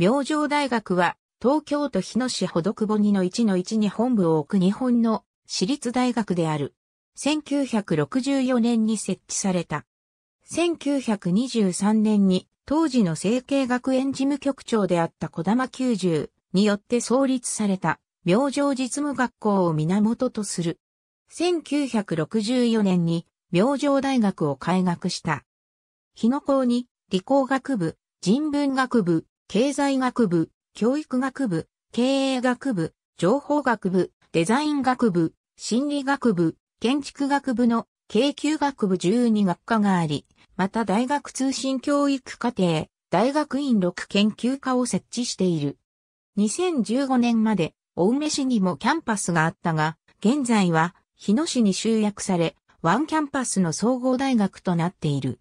明星大学は、東京都日野市ほどくぼ2の1の1に本部を置く日本の私立大学である。1964年に設置された。1923年に当時の成形学園事務局長であった小玉九十によって創立された明星実務学校を源とする。1964年に明星大学を開学した。日野校に理工学部、人文学部、経済学部、教育学部、経営学部、情報学部、デザイン学部、心理学部、建築学部の研究学部12学科があり、また大学通信教育課程、大学院6研究科を設置している。2015年まで、青梅市にもキャンパスがあったが、現在は、日野市に集約され、ワンキャンパスの総合大学となっている。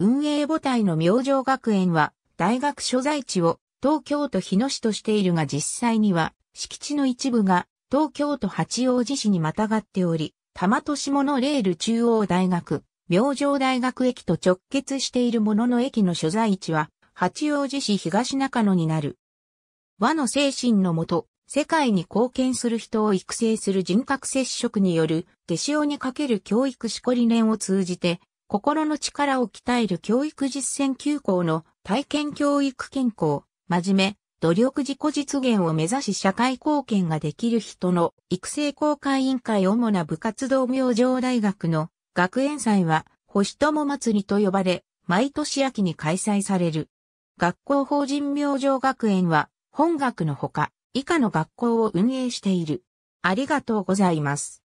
運営母体の明星学園は、大学所在地を東京都日野市としているが実際には敷地の一部が東京都八王子市にまたがっており、多摩都市モノレール中央大学、明星大学駅と直結しているものの駅の所在地は八王子市東中野になる。和の精神のもと、世界に貢献する人を育成する人格接触による手塩にかける教育しこり練を通じて、心の力を鍛える教育実践休校の体験教育健康、真面目、努力自己実現を目指し社会貢献ができる人の育成公開委員会主な部活動明星大学の学園祭は星友祭りと呼ばれ、毎年秋に開催される。学校法人明星学園は本学のほか以下の学校を運営している。ありがとうございます。